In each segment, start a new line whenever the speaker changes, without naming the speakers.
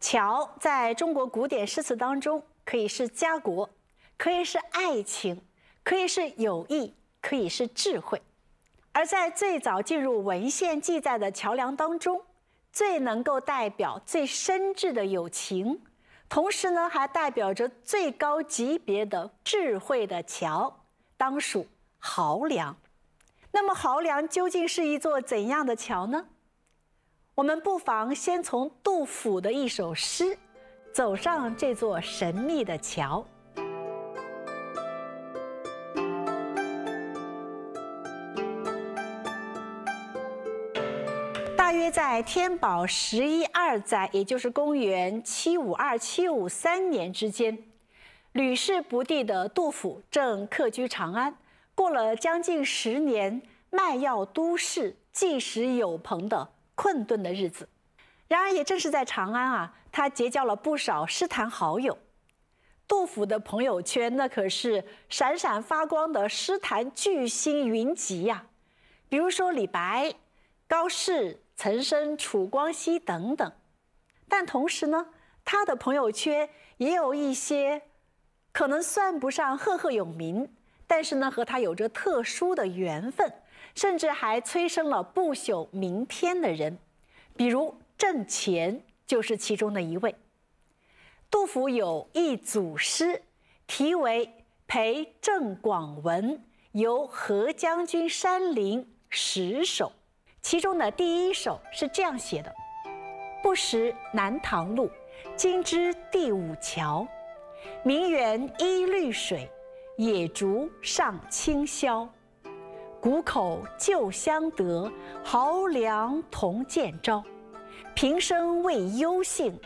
桥在中国古典诗词当中，可以是家国，可以是爱情，可以是友谊，可以是智慧。而在最早进入文献记载的桥梁当中，最能够代表最深挚的友情，同时呢，还代表着最高级别的智慧的桥，当属濠梁。那么，濠梁究竟是一座怎样的桥呢？我们不妨先从杜甫的一首诗，走上这座神秘的桥。大约在天宝十一二载，也就是公元七五二七五三年之间，屡试不第的杜甫正客居长安，过了将近十年卖药都市、济时有朋的。困顿的日子，然而也正是在长安啊，他结交了不少诗坛好友。杜甫的朋友圈那可是闪闪发光的诗坛巨星云集呀，比如说李白、高适、岑参、楚光熙等等。但同时呢，他的朋友圈也有一些可能算不上赫赫有名，但是呢，和他有着特殊的缘分。甚至还催生了不朽名篇的人，比如郑乾就是其中的一位。杜甫有一组诗，题为《陪郑广文游何将军山林十首》，其中的第一首是这样写的：“不识南塘路，今知第五桥。名园依绿水，野竹上清霄。”谷口旧相得，毫梁同见招。平生未忧幸，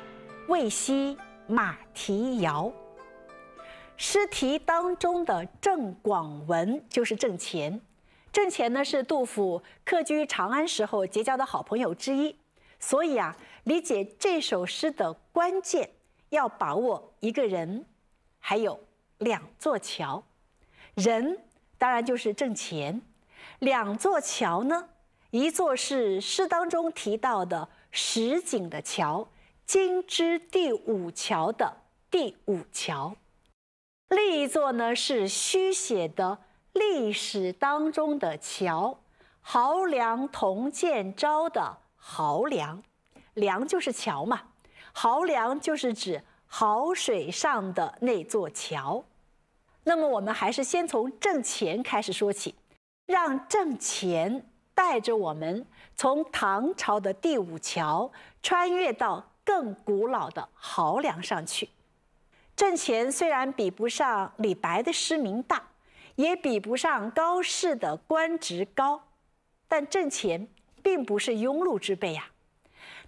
未惜马蹄遥。诗题当中的郑广文就是郑虔，郑虔呢是杜甫客居长安时候结交的好朋友之一。所以啊，理解这首诗的关键，要把握一个人，还有两座桥。人当然就是郑虔。两座桥呢，一座是诗当中提到的石井的桥——金之第五桥的第五桥；另一座呢是虚写的历史当中的桥——濠梁同建招的濠梁。梁就是桥嘛，濠梁就是指濠水上的那座桥。那么，我们还是先从挣钱开始说起。让郑钱带着我们从唐朝的第五桥穿越到更古老的濠梁上去。郑钱虽然比不上李白的诗名大，也比不上高适的官职高，但郑钱并不是庸碌之辈呀。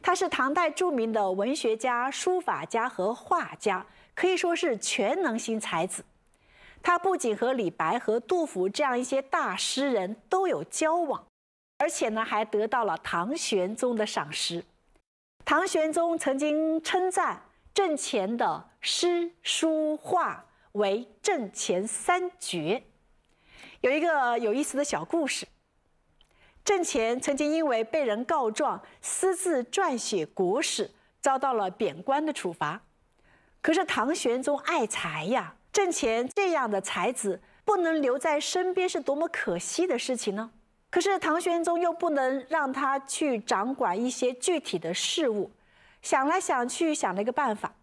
他是唐代著名的文学家、书法家和画家，可以说是全能型才子。他不仅和李白和杜甫这样一些大诗人都有交往，而且呢，还得到了唐玄宗的赏识。唐玄宗曾经称赞郑虔的诗书画为郑虔三绝。有一个有意思的小故事：郑虔曾经因为被人告状私自撰写国史，遭到了贬官的处罚。可是唐玄宗爱才呀。郑钱这样的才子不能留在身边，是多么可惜的事情呢？可是唐玄宗又不能让他去掌管一些具体的事务，想来想去，想了一个办法，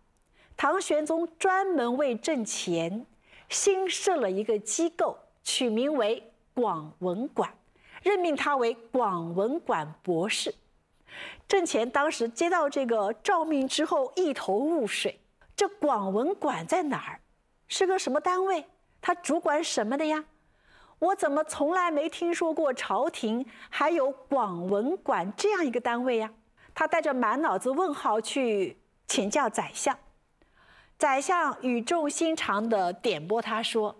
唐玄宗专门为郑钱，新设了一个机构，取名为广文馆，任命他为广文馆博士。郑虔当时接到这个诏命之后，一头雾水，这广文馆在哪儿？是个什么单位？他主管什么的呀？我怎么从来没听说过朝廷还有广文馆这样一个单位呀？他带着满脑子问号去请教宰相，宰相语重心长地点拨他说：“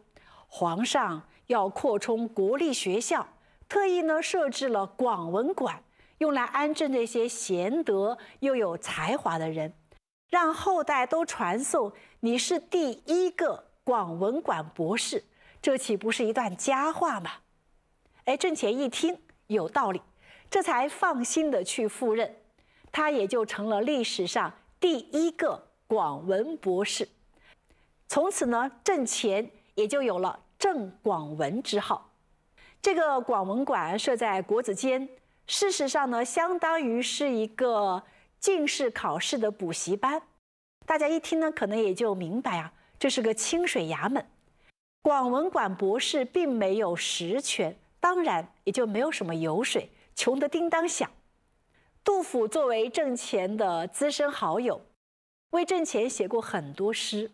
皇上要扩充国立学校，特意呢设置了广文馆，用来安置那些贤德又有才华的人。”让后代都传颂你是第一个广文馆博士，这岂不是一段佳话吗？哎，郑虔一听有道理，这才放心的去赴任，他也就成了历史上第一个广文博士。从此呢，郑虔也就有了郑广文之号。这个广文馆设在国子监，事实上呢，相当于是一个。进士考试的补习班，大家一听呢，可能也就明白啊，这是个清水衙门。广文馆博士并没有实权，当然也就没有什么油水，穷得叮当响。杜甫作为郑虔的资深好友，为郑虔写过很多诗，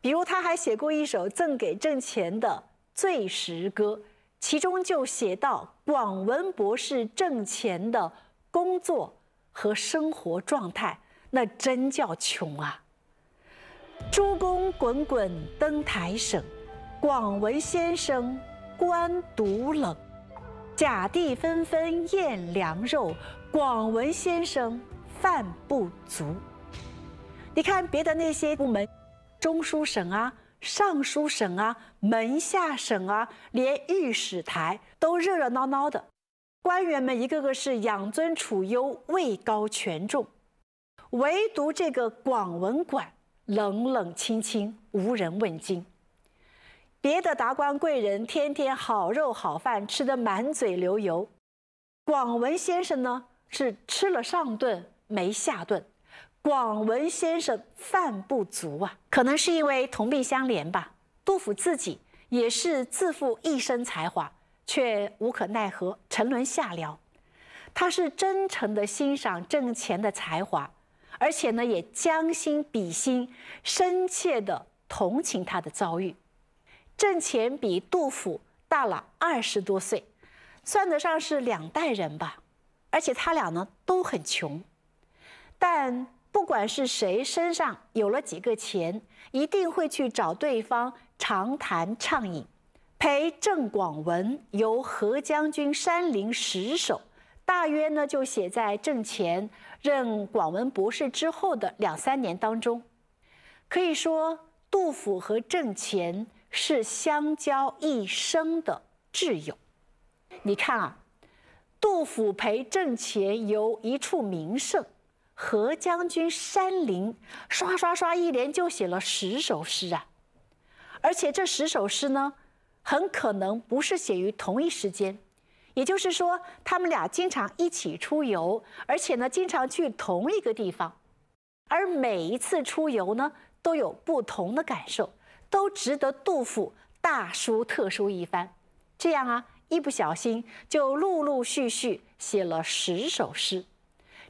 比如他还写过一首赠给郑虔的《醉时歌》，其中就写到广文博士郑虔的工作。和生活状态，那真叫穷啊！诸公滚滚登台省，广文先生官独冷，甲第纷纷宴凉肉，广文先生饭不足。你看别的那些部门，中书省啊，尚书省啊，门下省啊，连御史台都热热闹闹的。官员们一个个是养尊处优、位高权重，唯独这个广文馆冷冷清清、无人问津。别的达官贵人天天好肉好饭吃得满嘴流油，广文先生呢是吃了上顿没下顿，广文先生饭不足啊。可能是因为同病相怜吧。杜甫自己也是自负一身才华。却无可奈何，沉沦下僚。他是真诚的欣赏郑钱的才华，而且呢也将心比心，深切的同情他的遭遇。郑钱比杜甫大了二十多岁，算得上是两代人吧。而且他俩呢都很穷，但不管是谁身上有了几个钱，一定会去找对方长谈畅饮。陪郑广文游何将军山林十首，大约呢就写在郑前任广文博士之后的两三年当中。可以说，杜甫和郑前是相交一生的挚友。你看啊，杜甫陪郑前游一处名胜，何将军山林，刷刷刷一连就写了十首诗啊！而且这十首诗呢。很可能不是写于同一时间，也就是说，他们俩经常一起出游，而且呢，经常去同一个地方，而每一次出游呢，都有不同的感受，都值得杜甫大书特书一番。这样啊，一不小心就陆陆续续写了十首诗，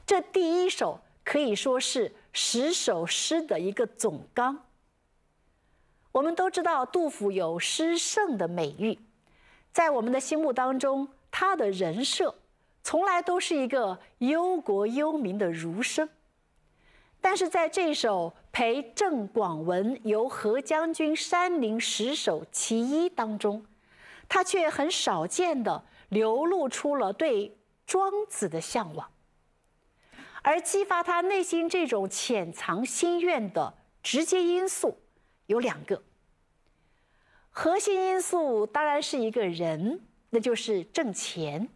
这第一首可以说是十首诗的一个总纲。我们都知道杜甫有“诗圣”的美誉，在我们的心目当中，他的人设从来都是一个忧国忧民的儒生。但是在这首《陪郑广文游何将军山林十首其一》当中，他却很少见的流露出了对庄子的向往，而激发他内心这种潜藏心愿的直接因素。有两个核心因素，当然是一个人，那就是挣钱；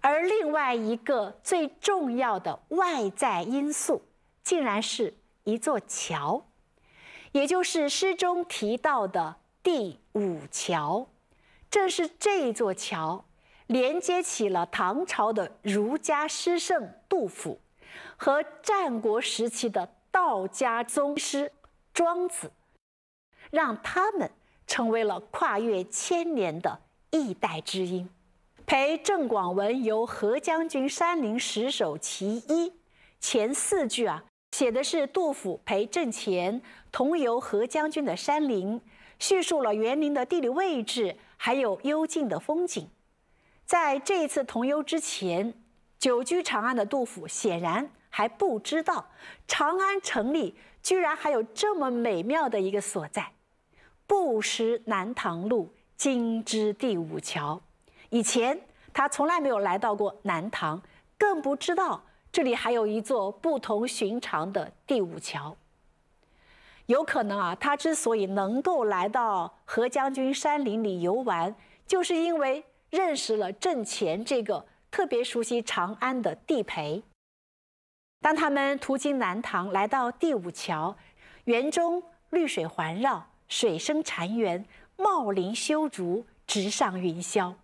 而另外一个最重要的外在因素，竟然是一座桥，也就是诗中提到的第五桥。正是这座桥，连接起了唐朝的儒家诗圣杜甫和战国时期的道家宗师庄子。让他们成为了跨越千年的一代知音。陪郑广文游何将军山林十首其一，前四句啊，写的是杜甫陪郑虔同游何将军的山林，叙述了园林的地理位置，还有幽静的风景。在这一次同游之前，久居长安的杜甫显然还不知道，长安城里居然还有这么美妙的一个所在。不识南塘路，今知第五桥。以前他从来没有来到过南塘，更不知道这里还有一座不同寻常的第五桥。有可能啊，他之所以能够来到何将军山林里游玩，就是因为认识了郑前这个特别熟悉长安的地陪。当他们途经南塘，来到第五桥，园中绿水环绕。水声潺潺，茂林修竹，直上云霄。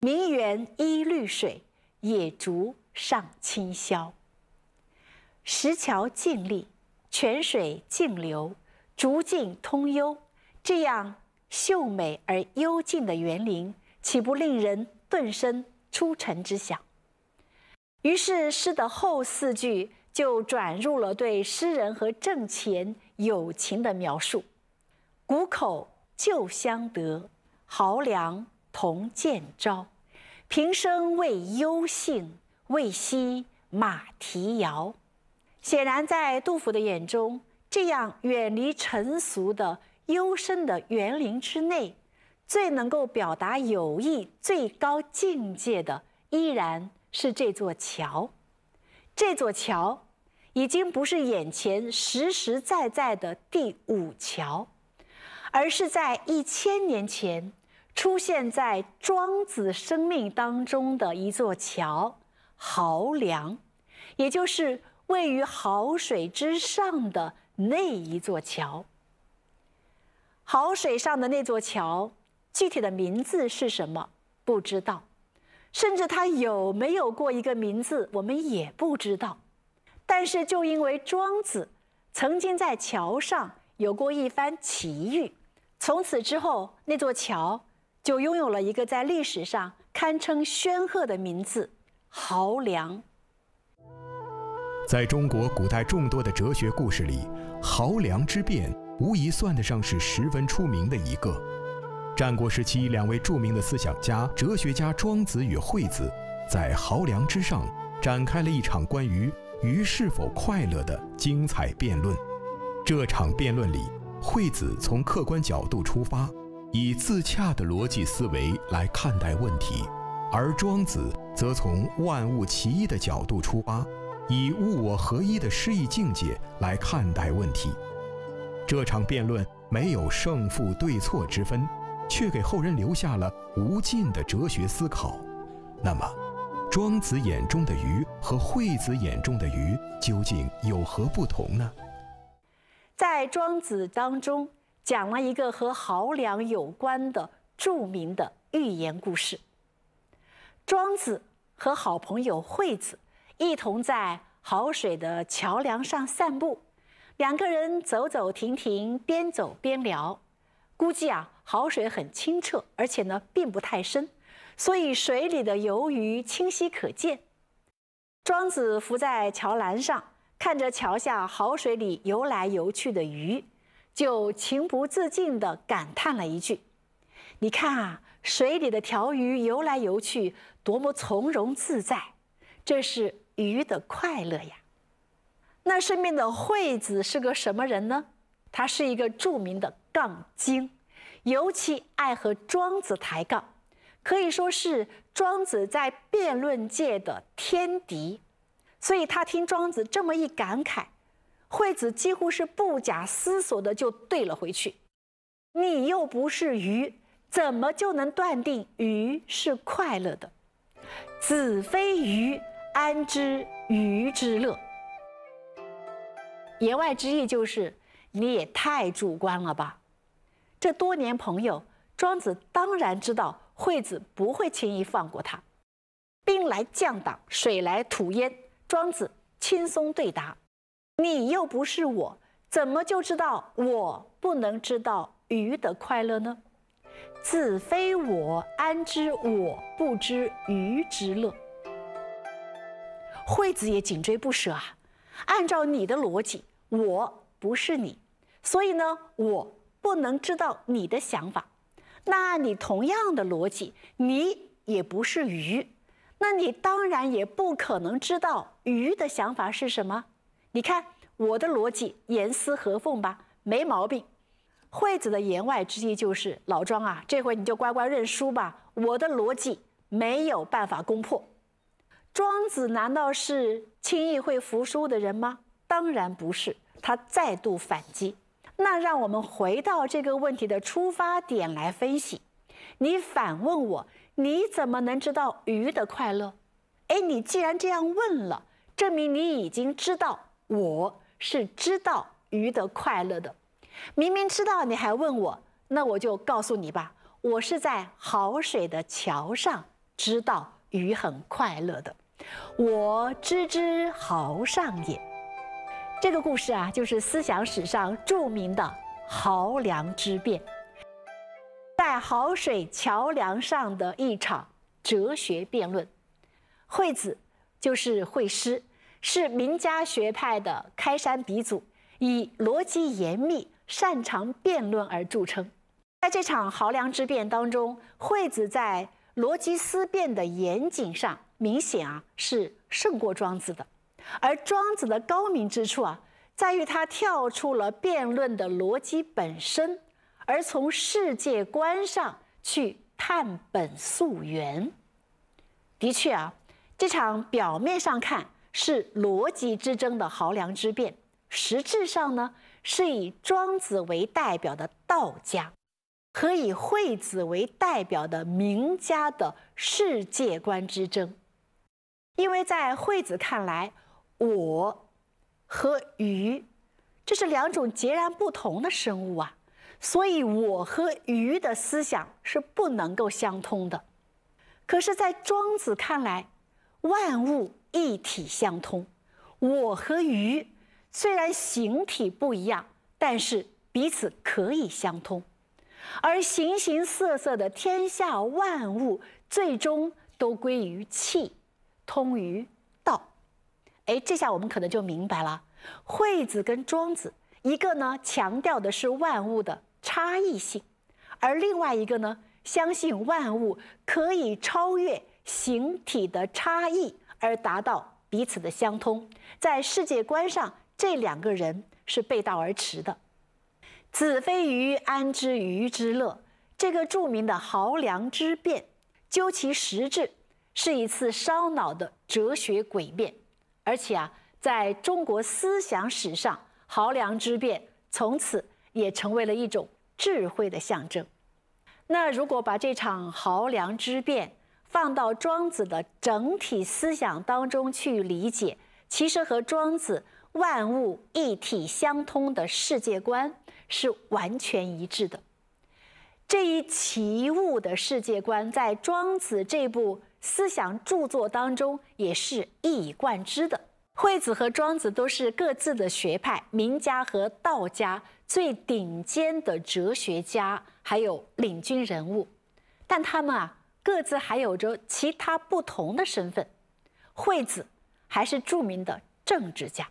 名园依绿水，野竹上清霄。石桥静立，泉水静流，竹径通幽。这样秀美而幽静的园林，岂不令人顿生出尘之想？于是，诗的后四句就转入了对诗人和郑前友情的描述。谷口旧相得，濠梁同见招。平生未忧兴，未惜马蹄摇。显然，在杜甫的眼中，这样远离尘俗的幽深的园林之内，最能够表达友谊最高境界的，依然是这座桥。这座桥，已经不是眼前实实在在的第五桥。而是在一千年前，出现在庄子生命当中的一座桥——濠梁，也就是位于濠水之上的那一座桥。濠水上的那座桥具体的名字是什么不知道，甚至它有没有过一个名字我们也不知道。但是，就因为庄子曾经在桥上有过一番奇遇。从此之后，那座桥就拥有了一个在历史上堪称煊赫的名字——濠梁。
在中国古代众多的哲学故事里，濠梁之变无疑算得上是十分出名的一个。战国时期，两位著名的思想家、哲学家庄子与惠子，在濠梁之上展开了一场关于鱼是否快乐的精彩辩论。这场辩论里。惠子从客观角度出发，以自洽的逻辑思维来看待问题，而庄子则从万物其一的角度出发，以物我合一的诗意境界来看待问题。这场辩论没有胜负对错之分，却给后人留下了无尽的哲学思考。那么，庄子眼中的鱼和惠子眼中的鱼究竟有何不同呢？
在庄子当中，讲了一个和濠梁有关的著名的寓言故事。庄子和好朋友惠子一同在濠水的桥梁上散步，两个人走走停停，边走边聊。估计啊，濠水很清澈，而且呢并不太深，所以水里的游鱼清晰可见。庄子伏在桥栏上。看着桥下好水里游来游去的鱼，就情不自禁地感叹了一句：“你看啊，水里的条鱼游来游去，多么从容自在，这是鱼的快乐呀。”那身边的惠子是个什么人呢？他是一个著名的杠精，尤其爱和庄子抬杠，可以说是庄子在辩论界的天敌。所以他听庄子这么一感慨，惠子几乎是不假思索的就对了回去：“你又不是鱼，怎么就能断定鱼是快乐的？子非鱼，安知鱼之乐？”言外之意就是你也太主观了吧。这多年朋友，庄子当然知道惠子不会轻易放过他。兵来将挡，水来土掩。庄子轻松对答：“你又不是我，怎么就知道我不能知道鱼的快乐呢？子非我，安知我不知鱼之乐？”惠子也紧追不舍啊！按照你的逻辑，我不是你，所以呢，我不能知道你的想法。那按你同样的逻辑，你也不是鱼。那你当然也不可能知道鱼的想法是什么。你看我的逻辑严丝合缝吧，没毛病。惠子的言外之意就是：老庄啊，这回你就乖乖认输吧。我的逻辑没有办法攻破。庄子难道是轻易会服输的人吗？当然不是。他再度反击。那让我们回到这个问题的出发点来分析。你反问我。你怎么能知道鱼的快乐？哎，你既然这样问了，证明你已经知道我是知道鱼的快乐的。明明知道你还问我，那我就告诉你吧，我是在好水的桥上知道鱼很快乐的。我知之濠上也。这个故事啊，就是思想史上著名的濠梁之变。在濠水桥梁上的一场哲学辩论，惠子就是惠施，是名家学派的开山鼻祖，以逻辑严密、擅长辩论而著称。在这场濠梁之辩当中，惠子在逻辑思辨的严谨上，明显啊是胜过庄子的。而庄子的高明之处啊，在于他跳出了辩论的逻辑本身。而从世界观上去探本溯源，的确啊，这场表面上看是逻辑之争的濠梁之变，实质上呢是以庄子为代表的道家和以惠子为代表的名家的世界观之争。因为在惠子看来，我和鱼，这是两种截然不同的生物啊。所以我和鱼的思想是不能够相通的，可是，在庄子看来，万物一体相通。我和鱼虽然形体不一样，但是彼此可以相通。而形形色色的天下万物，最终都归于气，通于道。哎，这下我们可能就明白了，惠子跟庄子。一个呢，强调的是万物的差异性，而另外一个呢，相信万物可以超越形体的差异而达到彼此的相通。在世界观上，这两个人是背道而驰的。子非鱼，安知鱼之乐？这个著名的濠梁之变，究其实质，是一次烧脑的哲学诡辩，而且啊，在中国思想史上。濠梁之变从此也成为了一种智慧的象征。那如果把这场濠梁之变放到庄子的整体思想当中去理解，其实和庄子万物一体相通的世界观是完全一致的。这一奇物的世界观在庄子这部思想著作当中也是一以贯之的。惠子和庄子都是各自的学派名家和道家最顶尖的哲学家，还有领军人物。但他们啊，各自还有着其他不同的身份。惠子还是著名的政治家，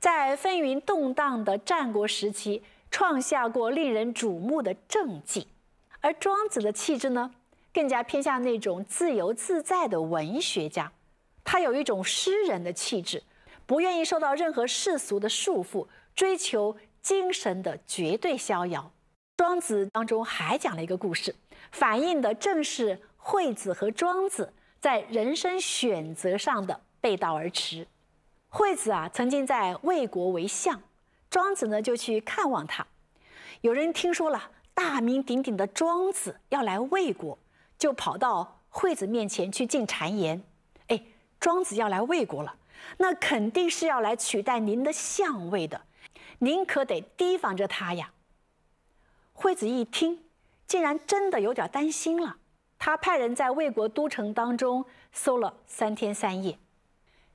在风云动荡的战国时期创下过令人瞩目的政绩。而庄子的气质呢，更加偏向那种自由自在的文学家，他有一种诗人的气质。不愿意受到任何世俗的束缚，追求精神的绝对逍遥。庄子当中还讲了一个故事，反映的正是惠子和庄子在人生选择上的背道而驰。惠子啊，曾经在魏国为相，庄子呢就去看望他。有人听说了大名鼎鼎的庄子要来魏国，就跑到惠子面前去进谗言：“哎，庄子要来魏国了。”那肯定是要来取代您的相位的，您可得提防着他呀。惠子一听，竟然真的有点担心了。他派人在魏国都城当中搜了三天三夜，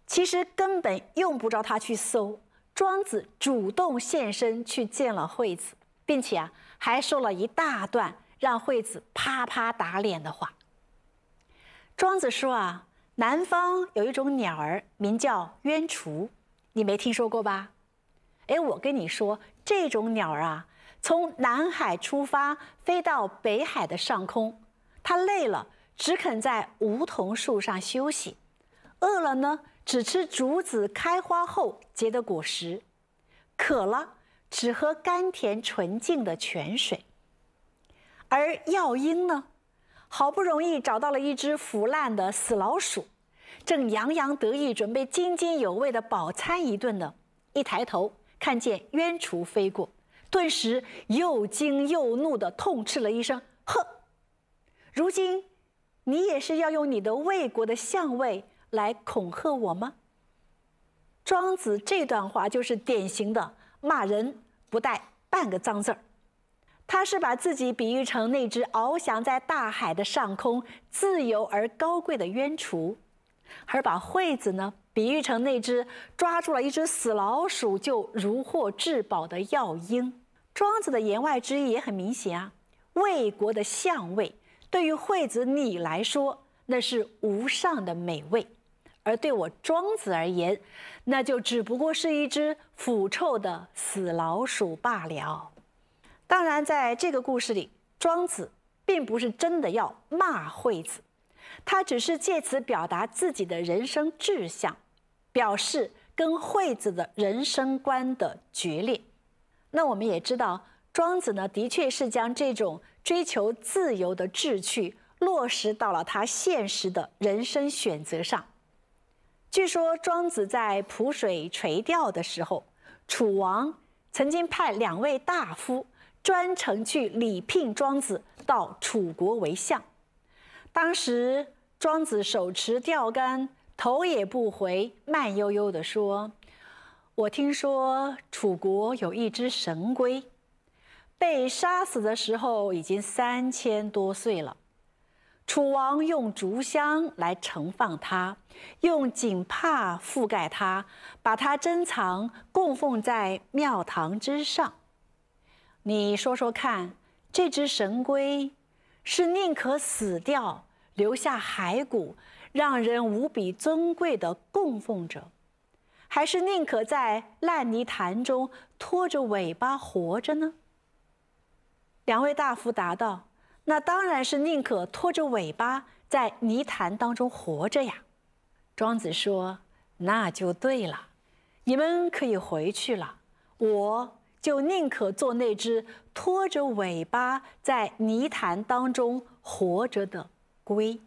其实根本用不着他去搜。庄子主动现身去见了惠子，并且啊，还说了一大段让惠子啪啪打脸的话。庄子说啊。南方有一种鸟儿，名叫鸢雏，你没听说过吧？哎，我跟你说，这种鸟儿啊，从南海出发，飞到北海的上空，它累了只肯在梧桐树上休息，饿了呢只吃竹子开花后结的果实，渴了只喝甘甜纯净的泉水，而耀英呢？好不容易找到了一只腐烂的死老鼠，正洋洋得意，准备津津有味的饱餐一顿呢。一抬头看见鸢雏飞过，顿时又惊又怒的痛斥了一声：“呵！如今你也是要用你的魏国的相位来恐吓我吗？”庄子这段话就是典型的骂人不带半个脏字儿。他是把自己比喻成那只翱翔在大海的上空、自由而高贵的鸢雏，而把惠子呢比喻成那只抓住了一只死老鼠就如获至宝的药鹰。庄子的言外之意也很明显啊，魏国的相位对于惠子你来说那是无上的美味，而对我庄子而言，那就只不过是一只腐臭的死老鼠罢了。当然，在这个故事里，庄子并不是真的要骂惠子，他只是借此表达自己的人生志向，表示跟惠子的人生观的决裂。那我们也知道，庄子呢，的确是将这种追求自由的志趣落实到了他现实的人生选择上。据说，庄子在濮水垂钓的时候，楚王曾经派两位大夫。专程去礼聘庄子到楚国为相。当时，庄子手持钓竿，头也不回，慢悠悠地说：“我听说楚国有一只神龟，被杀死的时候已经三千多岁了。楚王用竹香来盛放它，用锦帕覆盖它，把它珍藏，供奉在庙堂之上。”你说说看，这只神龟，是宁可死掉留下骸骨，让人无比尊贵的供奉着，还是宁可在烂泥潭中拖着尾巴活着呢？两位大夫答道：“那当然是宁可拖着尾巴在泥潭当中活着呀。”庄子说：“那就对了，你们可以回去了，我。”就宁可做那只拖着尾巴在泥潭当中活着的龟。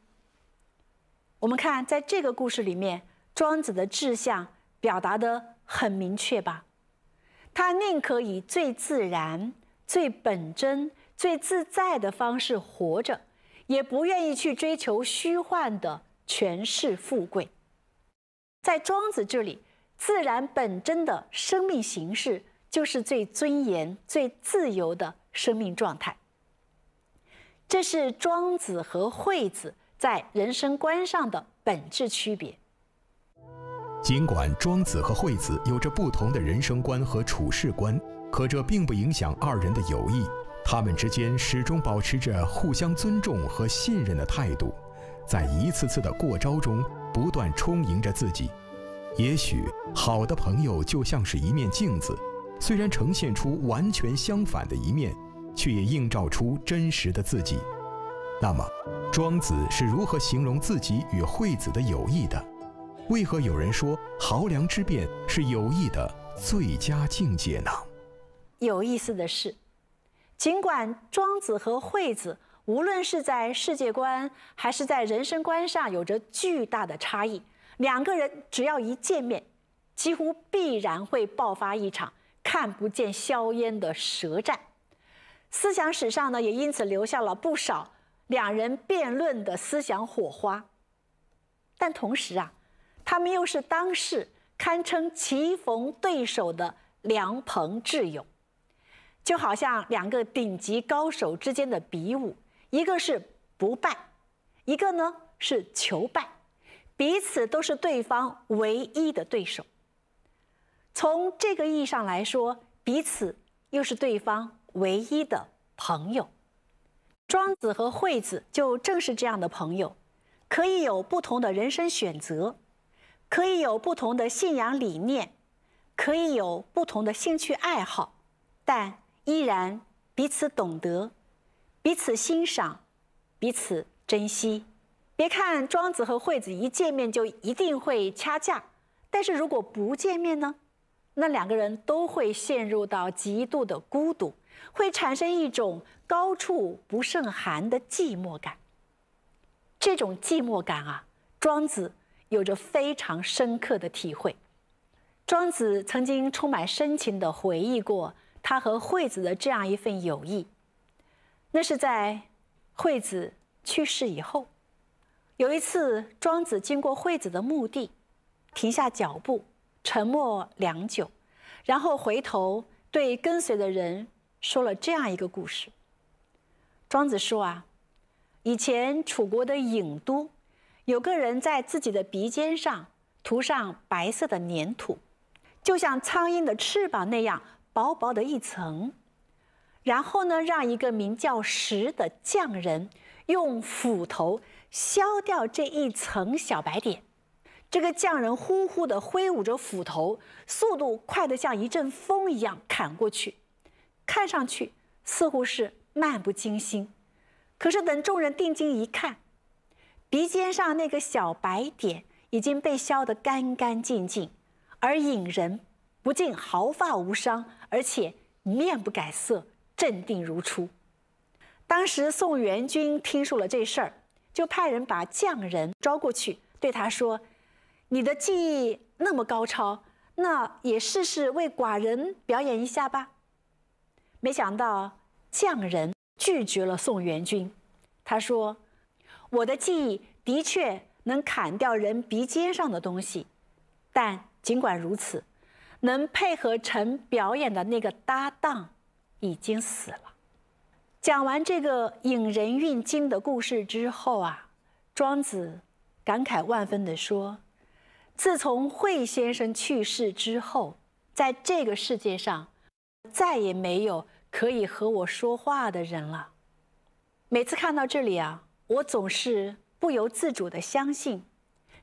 我们看，在这个故事里面，庄子的志向表达的很明确吧？他宁可以最自然、最本真、最自在的方式活着，也不愿意去追求虚幻的权势富贵。在庄子这里，自然本真的生命形式。就是最尊严、最自由的生命状态。这是庄子和惠子在人生观上的本质区别。
尽管庄子和惠子有着不同的人生观和处事观，可这并不影响二人的友谊。他们之间始终保持着互相尊重和信任的态度，在一次次的过招中不断充盈着自己。也许，好的朋友就像是一面镜子。虽然呈现出完全相反的一面，却也映照出真实的自己。那么，庄子是如何形容自己与惠子的友谊的？为何有人说濠梁之辩是友谊的最佳境界呢？
有意思的是，尽管庄子和惠子无论是在世界观还是在人生观上有着巨大的差异，两个人只要一见面，几乎必然会爆发一场。看不见硝烟的舌战，思想史上呢，也因此留下了不少两人辩论的思想火花。但同时啊，他们又是当世堪称棋逢对手的良朋挚友，就好像两个顶级高手之间的比武，一个是不败，一个呢是求败，彼此都是对方唯一的对手。从这个意义上来说，彼此又是对方唯一的朋友。庄子和惠子就正是这样的朋友，可以有不同的人生选择，可以有不同的信仰理念，可以有不同的兴趣爱好，但依然彼此懂得，彼此欣赏，彼此珍惜。别看庄子和惠子一见面就一定会掐架，但是如果不见面呢？那两个人都会陷入到极度的孤独，会产生一种高处不胜寒的寂寞感。这种寂寞感啊，庄子有着非常深刻的体会。庄子曾经充满深情的回忆过他和惠子的这样一份友谊。那是在惠子去世以后，有一次，庄子经过惠子的墓地，停下脚步。沉默良久，然后回头对跟随的人说了这样一个故事。庄子说啊，以前楚国的郢都有个人在自己的鼻尖上涂上白色的粘土，就像苍蝇的翅膀那样薄薄的一层，然后呢，让一个名叫石的匠人用斧头削掉这一层小白点。这个匠人呼呼地挥舞着斧头，速度快得像一阵风一样砍过去，看上去似乎是漫不经心。可是等众人定睛一看，鼻尖上那个小白点已经被削得干干净净，而引人不禁毫发无伤，而且面不改色，镇定如初。当时宋元军听说了这事儿，就派人把匠人招过去，对他说。你的技艺那么高超，那也试试为寡人表演一下吧。没想到匠人拒绝了宋元君，他说：“我的技艺的确能砍掉人鼻尖上的东西，但尽管如此，能配合臣表演的那个搭档已经死了。”讲完这个引人运惊的故事之后啊，庄子感慨万分的说。自从惠先生去世之后，在这个世界上，再也没有可以和我说话的人了。每次看到这里啊，我总是不由自主的相信，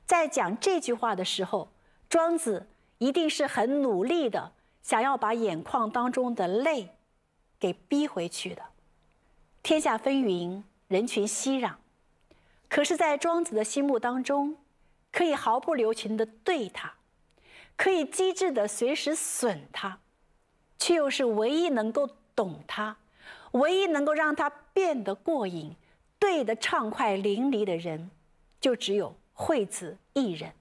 在讲这句话的时候，庄子一定是很努力的，想要把眼眶当中的泪，给逼回去的。天下风云，人群熙攘，可是，在庄子的心目当中。可以毫不留情的对他，可以机智的随时损他，却又是唯一能够懂他，唯一能够让他变得过瘾，对得畅快淋漓的人，就只有惠子一人。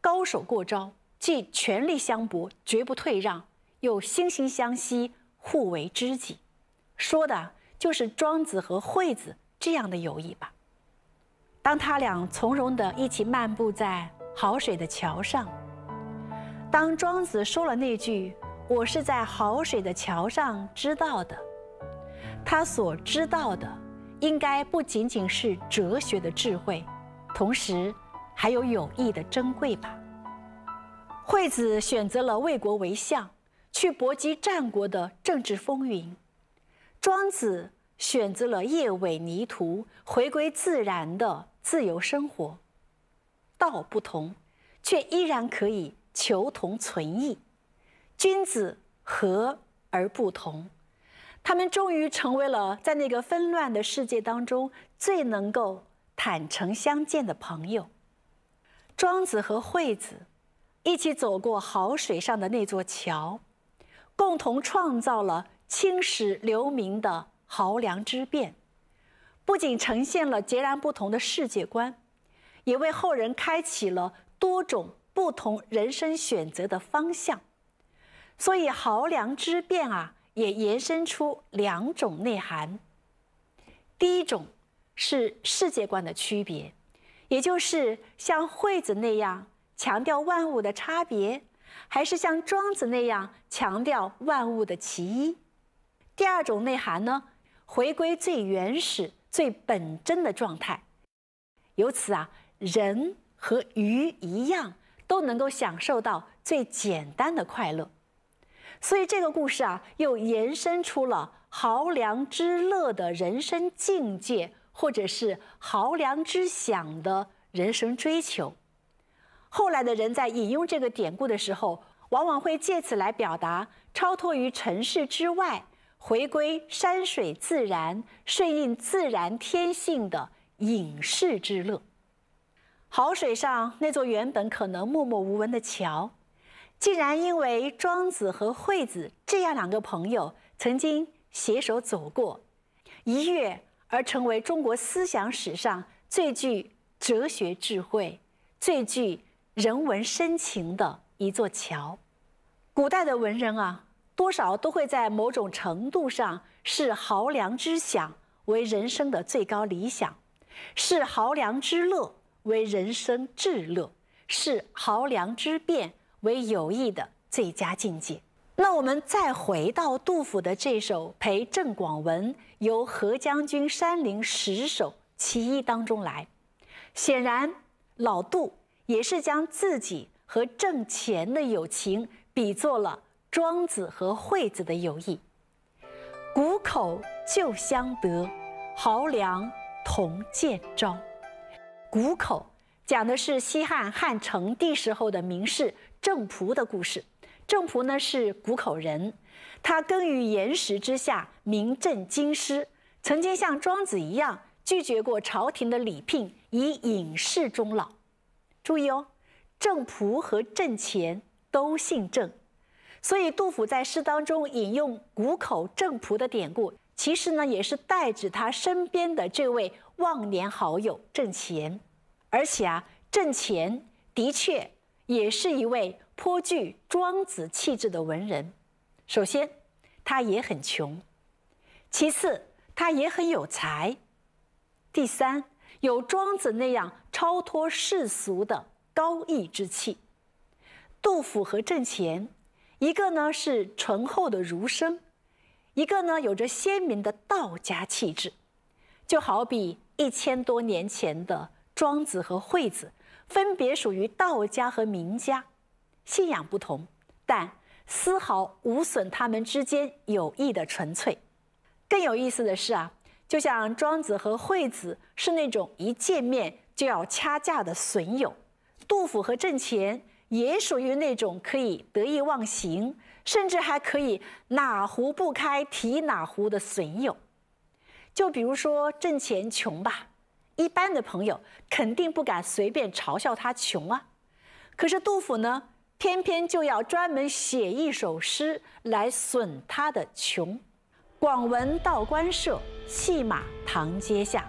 高手过招，既全力相搏，绝不退让，又惺惺相惜，互为知己，说的就是庄子和惠子这样的友谊吧。当他俩从容地一起漫步在好水的桥上，当庄子说了那句“我是在好水的桥上知道的”，他所知道的应该不仅仅是哲学的智慧，同时还有友谊的珍贵吧。惠子选择了为国为相，去搏击战国的政治风云；庄子选择了夜尾泥涂，回归自然的。自由生活，道不同，却依然可以求同存异。君子和而不同，他们终于成为了在那个纷乱的世界当中最能够坦诚相见的朋友。庄子和惠子一起走过濠水上的那座桥，共同创造了青史留名的濠梁之变。不仅呈现了截然不同的世界观，也为后人开启了多种不同人生选择的方向。所以濠梁之变”啊，也延伸出两种内涵。第一种是世界观的区别，也就是像惠子那样强调万物的差别，还是像庄子那样强调万物的其一。第二种内涵呢，回归最原始。最本真的状态，由此啊，人和鱼一样都能够享受到最简单的快乐。所以这个故事啊，又延伸出了濠梁之乐的人生境界，或者是濠梁之想的人生追求。后来的人在引用这个典故的时候，往往会借此来表达超脱于尘世之外。回归山水自然，顺应自然天性的隐士之乐。濠水上那座原本可能默默无闻的桥，竟然因为庄子和惠子这样两个朋友曾经携手走过，一跃而成为中国思想史上最具哲学智慧、最具人文深情的一座桥。古代的文人啊。多少都会在某种程度上视濠梁之享为人生的最高理想，视濠梁之乐为人生至乐，视濠梁之变为友谊的最佳境界。那我们再回到杜甫的这首《陪郑广文游何将军山林十首其一》当中来，显然老杜也是将自己和郑虔的友情比作了。庄子和惠子的友谊。谷口旧相得，濠梁同见招。谷口讲的是西汉汉成帝时候的名士郑璞的故事。郑璞呢是谷口人，他耕于岩石之下，名震京师。曾经像庄子一样，拒绝过朝廷的礼聘，以隐士终老。注意哦，郑璞和郑虔都姓郑。所以，杜甫在诗当中引用谷口郑仆的典故，其实呢也是代指他身边的这位忘年好友郑乾。而且啊，郑乾的确也是一位颇具庄子气质的文人。首先，他也很穷；其次，他也很有才；第三，有庄子那样超脱世俗的高义之气。杜甫和郑乾。一个呢是醇厚的儒生，一个呢有着鲜明的道家气质，就好比一千多年前的庄子和惠子，分别属于道家和名家，信仰不同，但丝毫无损他们之间友谊的纯粹。更有意思的是啊，就像庄子和惠子是那种一见面就要掐架的损友，杜甫和郑虔。也属于那种可以得意忘形，甚至还可以哪壶不开提哪壶的损友。就比如说挣钱穷吧，一般的朋友肯定不敢随便嘲笑他穷啊。可是杜甫呢，偏偏就要专门写一首诗来损他的穷。广文道官舍，戏马堂阶下，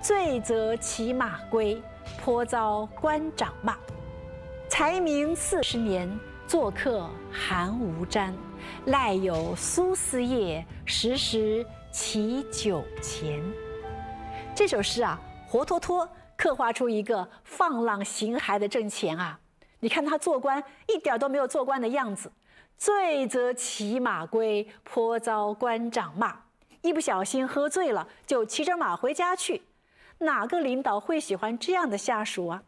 醉则骑马归，颇遭官长骂。才明四十年，做客寒无毡。赖有苏思业，时时起酒钱。这首诗啊，活脱脱刻画出一个放浪形骸的郑钱啊。你看他做官一点都没有做官的样子，醉则骑马归，颇遭官长骂。一不小心喝醉了，就骑着马回家去，哪个领导会喜欢这样的下属啊？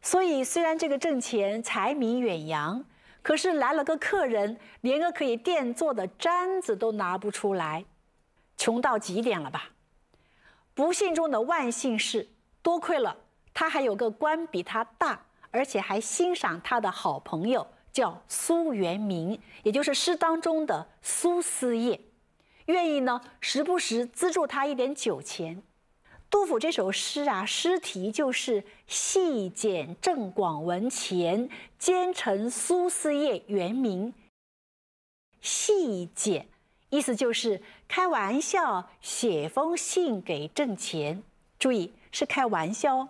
所以，虽然这个郑钱财名远扬，可是来了个客人，连个可以垫坐的毡子都拿不出来，穷到极点了吧？不幸中的万幸是，多亏了他还有个官比他大，而且还欣赏他的好朋友，叫苏元明，也就是诗当中的苏思业，愿意呢时不时资助他一点酒钱。杜甫这首诗啊，诗题就是《戏简郑广文钱兼程苏思业原明》。戏简，意思就是开玩笑，写封信给郑钱。注意，是开玩笑。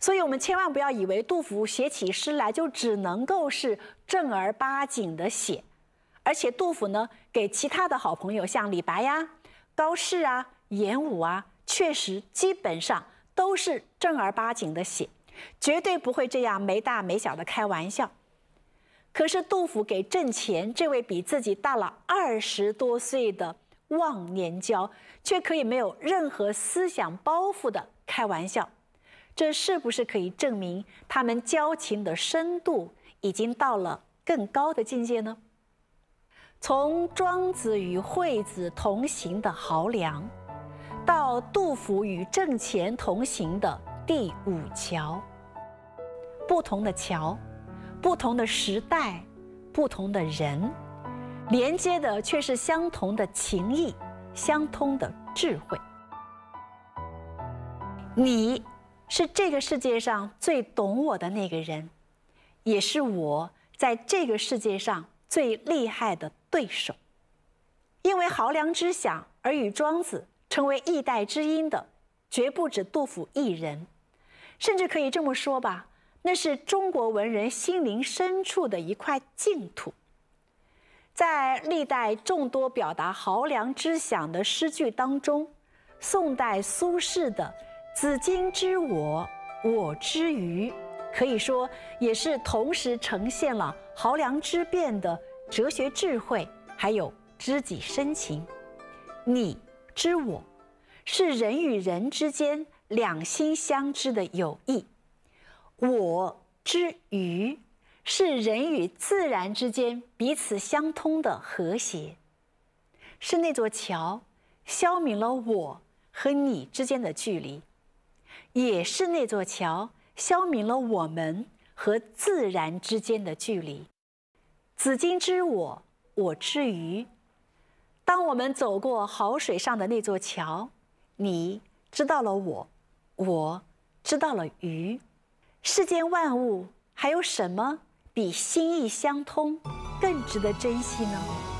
所以我们千万不要以为杜甫写起诗来就只能够是正儿八经的写。而且杜甫呢，给其他的好朋友，像李白呀、高适啊、严武啊。确实，基本上都是正儿八经的写，绝对不会这样没大没小的开玩笑。可是杜甫给郑虔这位比自己大了二十多岁的忘年交，却可以没有任何思想包袱的开玩笑，这是不是可以证明他们交情的深度已经到了更高的境界呢？从庄子与惠子同行的濠梁。到杜甫与郑虔同行的第五桥，不同的桥，不同的时代，不同的人，连接的却是相同的情谊，相通的智慧。你是这个世界上最懂我的那个人，也是我在这个世界上最厉害的对手。因为濠梁之想而与庄子。成为一代之音的，绝不止杜甫一人，甚至可以这么说吧，那是中国文人心灵深处的一块净土。在历代众多表达豪凉之想的诗句当中，宋代苏轼的“子荆知我，我知鱼”，可以说也是同时呈现了豪凉之变的哲学智慧，还有知己深情。你。知我，是人与人之间两心相知的友谊；我之鱼，是人与自然之间彼此相通的和谐。是那座桥消弭了我和你之间的距离，也是那座桥消弭了我们和自然之间的距离。紫金知我，我之鱼。当我们走过好水上的那座桥，你知道了我，我知道了鱼。世间万物，还有什么比心意相通更值得珍惜呢？